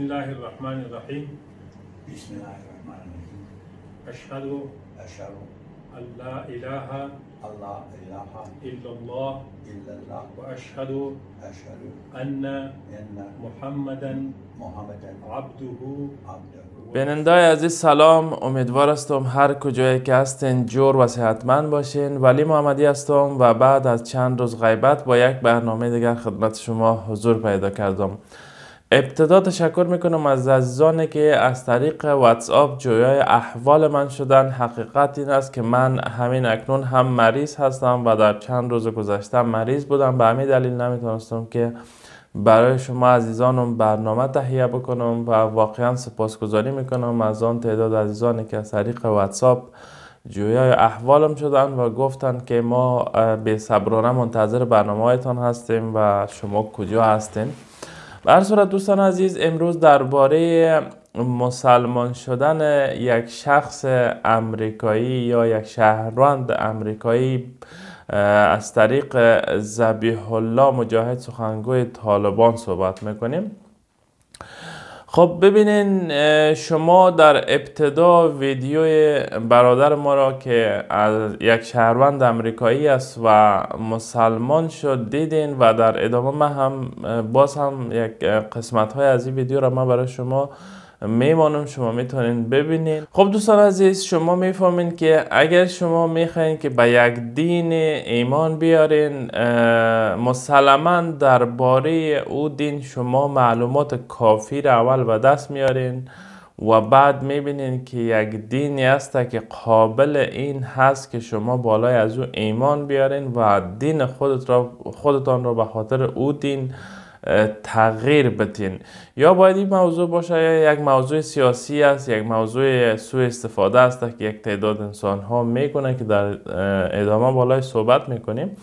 بسم الله الرحمن الرحیم بسم الله الرحمن الرحیم اشهد اشهد الله اله الله اله الا الله إلا الله واشهد أشهد ان أن محمدا محمدا عبده عبده بینندای عزیز سلام امیدوار هستم هر کجایی که هستین جور و صحتمند باشین ولی محمدی هستم و بعد از چند روز غیبت با یک برنامه دیگر خدمت شما حضور پیدا کردم ابتدا تشکر میکنم از عزیزانی که از طریق اپ جویای احوال من شدن حقیقت این است که من همین اکنون هم مریض هستم و در چند روز گذشته مریض بودم به همین دلیل نمیتونستم که برای شما عزیزانم برنامه تهیه بکنم و واقعا سپاسگزاری میکنم از آن تعداد عزیزانی که از طریق اپ جویای احوالم شدن و گفتن که ما به صبرانه منتظر برنامه هستیم و شما کجا هستین بر صورت دوستان عزیز امروز درباره مسلمان شدن یک شخص امریکایی یا یک شهروند امریکایی از طریق زبیح الله مجاهد سخنگوی طالبان صحبت میکنیم خب ببینین شما در ابتدا ویدیو برادر ما را که از یک شهروند امریکایی است و مسلمان شد دیدین و در ادامه هم باز هم یک قسمت های از این ویدیو را من برای شما میمانم شما میتونین ببینین خب دوستان عزیز شما میفهمین که اگر شما میخواین که به یک دین ایمان بیارین مسلما درباره او دین شما معلومات کافی را اول به دست میارین و بعد میبینین که یک دینی هست که قابل این هست که شما بالای از او ایمان بیارین و دین خودت خودتان را به خاطر او دین تغییر بتین یا باید این موضوع باشه یا یک موضوع سیاسی است یک موضوع سوء استفاده است که یک تعداد انسان ها میکنه که در ادامه بالای صحبت میکنیم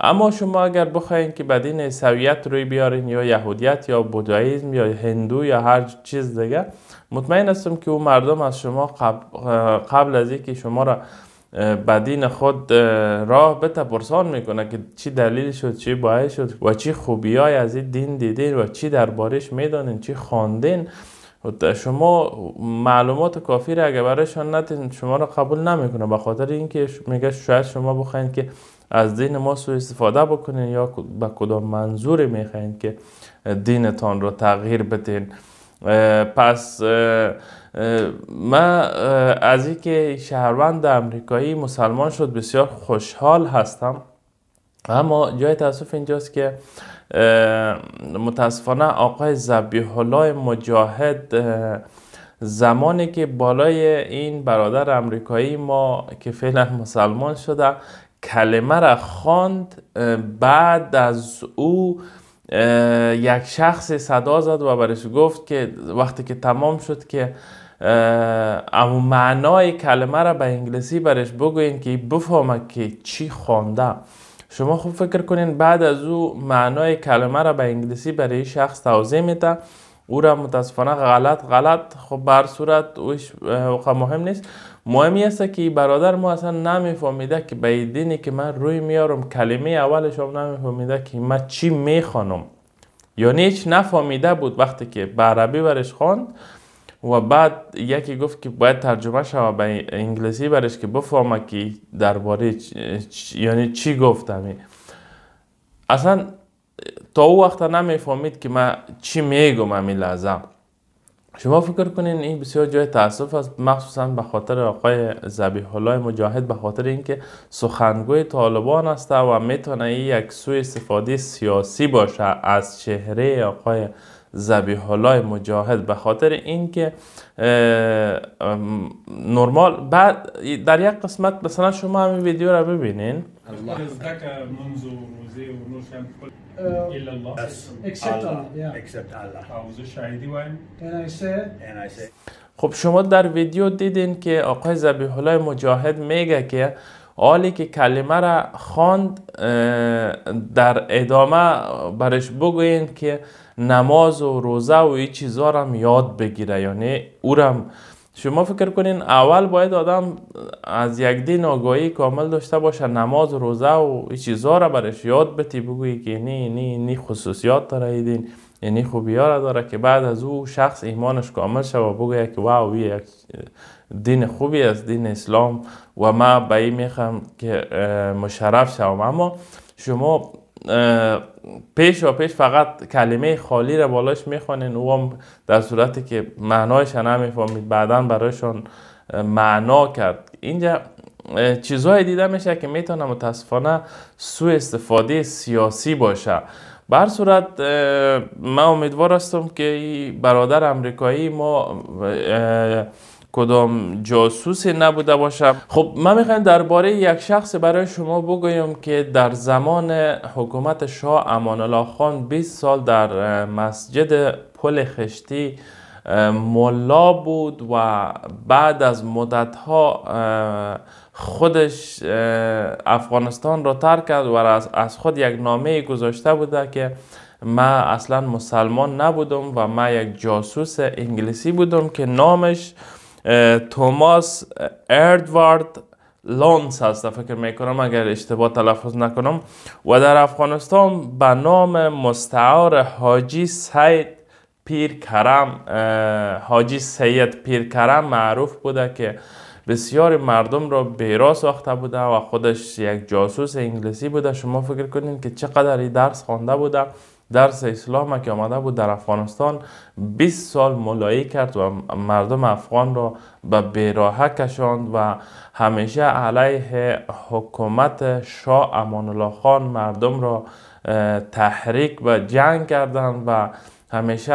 اما شما اگر بخواین که بدین سویت روی بیارین یا یهودیت یا بوداییزم یا هندو یا هر چیز دیگه مطمئن هستم که او مردم از شما قبل, قبل از اینکه شما را بدین خود راه به پرسان میکنه که چی دلیل شد چی باعث شد و چی خوبی های از این دین دیدین و چی دربارش میدانین چی خواندین شما معلومات کافی را اگه برایشان نتین شما را قبول نمیکنه به خاطر اینکه میگه شاید شما بخواین که از دین ما سوء استفاده بکنین یا به کدام منظوری میخواین که دینتان را تغییر بدین پس من از اینکه شهروند امریکایی مسلمان شد بسیار خوشحال هستم اما جای تاسف اینجاست که متاسفانه آقای زبیح الله مجاهد زمانی که بالای این برادر امریکایی ما که فعلا مسلمان شده کلمه را خواند بعد از او یک شخص صدا زد و برش گفت که وقتی که تمام شد که اما معنای کلمه را به انگلیسی برش بگوین که بفهمه که چی خوانده شما خوب فکر کنین بعد از او معنای کلمه را به انگلیسی برای شخص توضیح میده او را متاسفانه غلط غلط خب بر صورت اوش مهم نیست مهمی است که برادر ما اصلا نمیفهمیده که به دینی که من روی میارم کلمه اولش هم نمیفهمیده که من چی میخوانم یعنی هیچ نفهمیده بود وقتی که به عربی برش خواند و بعد یکی گفت که باید ترجمه شوه به انگلیسی برش که بفهمه که درباره یعنی چی گفتمی اصلا تا او وقت نمیفهمید که من چی میگم همین لحظه شما فکر کنین این بسیار جای تاسف است مخصوصا به خاطر آقای ذبیح الله مجاهد به خاطر اینکه سخنگوی طالبان است و میتونه یک سوء استفاده سیاسی باشه از چهره آقای زبیح الله مجاهد به خاطر اینکه نرمال بعد در یک قسمت مثلا شما همین ویدیو را ببینین خب شما در ویدیو دیدین که آقای زبیح الله مجاهد میگه که آلی که کلمه را خواند در ادامه برش بگوین که نماز و روزه و این چیزها رو هم یاد بگیره یعنی او هم شما فکر کنین اول باید آدم از یک دین آگاهی کامل داشته باشه نماز و روزه و این چیزها را برش یاد بتی بگویی که نی یعنی، نی یعنی، نی یعنی خصوصیات داره این دین یعنی خوبی را داره که بعد از او شخص ایمانش کامل شد و بگویه که واو یک دین خوبی است دین اسلام و ما به این میخوام که مشرف شوم اما شما پیش و پیش فقط کلمه خالی را بالاش میخوانین او هم در صورتی که معنایش نمیفهمید بعدا برایشان معنا کرد اینجا چیزهای دیده میشه که میتونه متاسفانه سوء استفاده سیاسی باشه بر صورت من امیدوار هستم که برادر امریکایی ما کدام جاسوس نبوده باشم خب من میخوایم درباره یک شخص برای شما بگویم که در زمان حکومت شاه امان الله خان 20 سال در مسجد پل خشتی ملا بود و بعد از مدت ها خودش افغانستان را ترک کرد و از خود یک نامه گذاشته بوده که من اصلا مسلمان نبودم و من یک جاسوس انگلیسی بودم که نامش توماس اردوارد لانس هست فکر میکنم اگر اشتباه تلفظ نکنم و در افغانستان به نام مستعار حاجی سید پیر کرم حاجی سید پیر کرم معروف بوده که بسیار مردم را بیرا ساخته بوده و خودش یک جاسوس انگلیسی بوده شما فکر کنین که چقدر درس خوانده بوده درس اسلام که آمده بود در افغانستان 20 سال ملایی کرد و مردم افغان را به بیراهه کشاند و همیشه علیه حکومت شاه امان الله خان مردم را تحریک و جنگ کردند و همیشه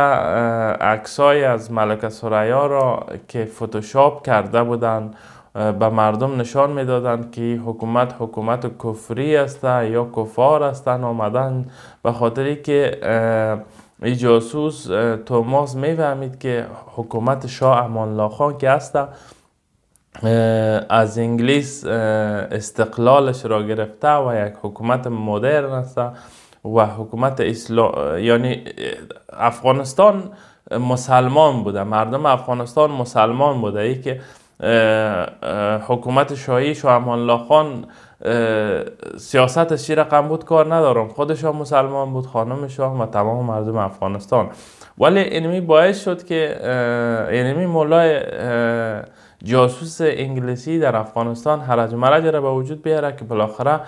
عکسای از ملکه سریا را که فتوشاپ کرده بودند به مردم نشان میدادند که حکومت حکومت کفری است یا کفار هستند آمدن به خاطر که ای جاسوس توماس میفهمید که حکومت شاه امان الله خان که است از انگلیس استقلالش را گرفته و یک حکومت مدرن است و حکومت اسلام یعنی افغانستان مسلمان بوده مردم افغانستان مسلمان بوده ای که حکومت شاهی شاه الله خان سیاستش چی رقم بود کار ندارم خودش هم مسلمان بود خانم شاه و تمام مردم افغانستان ولی اینمی باعث شد که اینمی مولای جاسوس انگلیسی در افغانستان هرج مرج را به وجود بیاره که بالاخره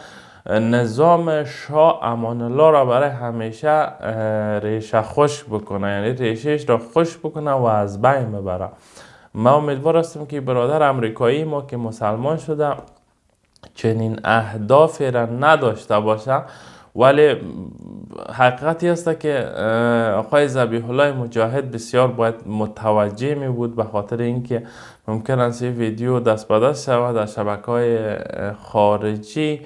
نظام شاه امان الله را برای همیشه ریشه خوش بکنه یعنی ریشهش را خوش بکنه و از بین ببره ما امیدوار هستم که برادر امریکایی ما که مسلمان شده چنین اهدافی را نداشته باشه ولی حقیقتی است که آقای زبیح الله مجاهد بسیار باید متوجه می بود به خاطر اینکه ممکن است این ویدیو دست به دست شود در شبکه های خارجی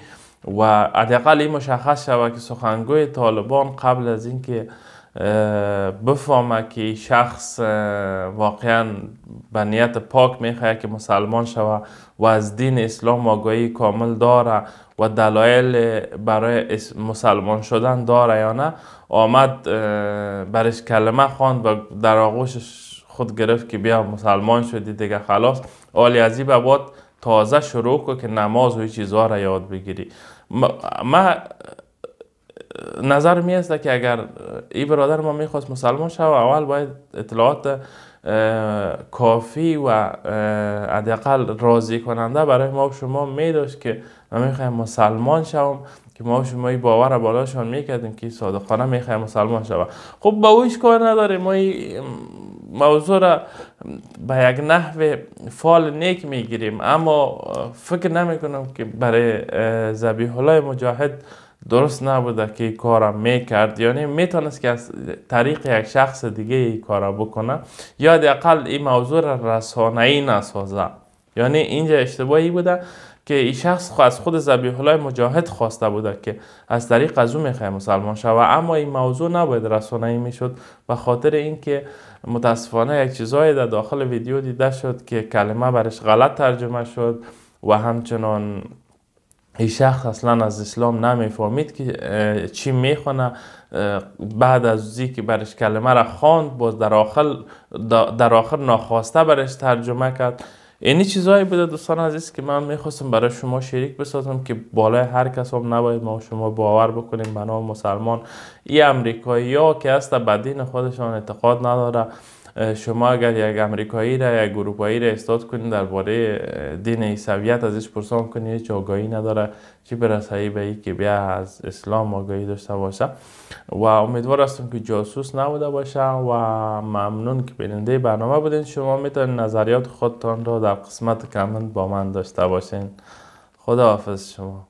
و حداقل این مشخص شود که سخنگوی طالبان قبل از اینکه بفهمه که شخص واقعا به نیت پاک میخواه که مسلمان شوه و از دین اسلام آگاهی کامل داره و دلایل برای مسلمان شدن داره یا نه آمد برش کلمه خواند و در آغوش خود گرفت که بیا مسلمان شدی دیگه خلاص آلی ازی این تازه شروع که نماز و چیزها را یاد بگیری ما نظر میسته که اگر این برادر ما میخواست مسلمان شود اول باید اطلاعات کافی و حداقل راضی کننده برای ما و شما میداشت که ما میخوایم مسلمان شوم که ما و شما این باور بالاشان میکردیم که صادقانه میخوایم مسلمان شوم. خب با اویش کار نداره ما این موضوع را به یک نحوه فال نیک میگیریم اما فکر نمیکنم که برای زبیح الله مجاهد درست نبوده که این کار میکرد یعنی میتونست که از طریق یک شخص دیگه این کار بکنه یا دقل این موضوع رسانه ای نسازه یعنی اینجا اشتباهی بوده که این شخص از خود زبیح الله مجاهد خواسته بوده که از طریق از او میخواه مسلمان شوه اما این موضوع نباید رسانه ای میشد به خاطر اینکه متاسفانه یک چیزایی در داخل ویدیو دیده شد که کلمه برش غلط ترجمه شد و همچنان این شخص اصلا از اسلام نمیفهمید که چی میخونه بعد از زی که برش کلمه را خواند باز در آخر, در آخر ناخواسته برش ترجمه کرد اینی چیزهایی بوده دوستان عزیز که من میخواستم برای شما شریک بسازم که بالای هر کس هم نباید ما شما باور بکنیم بنامه مسلمان ای امریکایی ها که هست بدین خودشان اعتقاد نداره شما اگر یک امریکایی را یک اروپایی را استاد کنید درباره دین از ازش پرسان کنید هیچ آگاهی نداره چی برسایی به ای که بیا از اسلام آگاهی داشته باشه و امیدوار هستم که جاسوس نبوده باشه و ممنون که بیننده برنامه بودین شما میتونید نظریات خودتان را در قسمت کامنت با من داشته باشین خداحافظ شما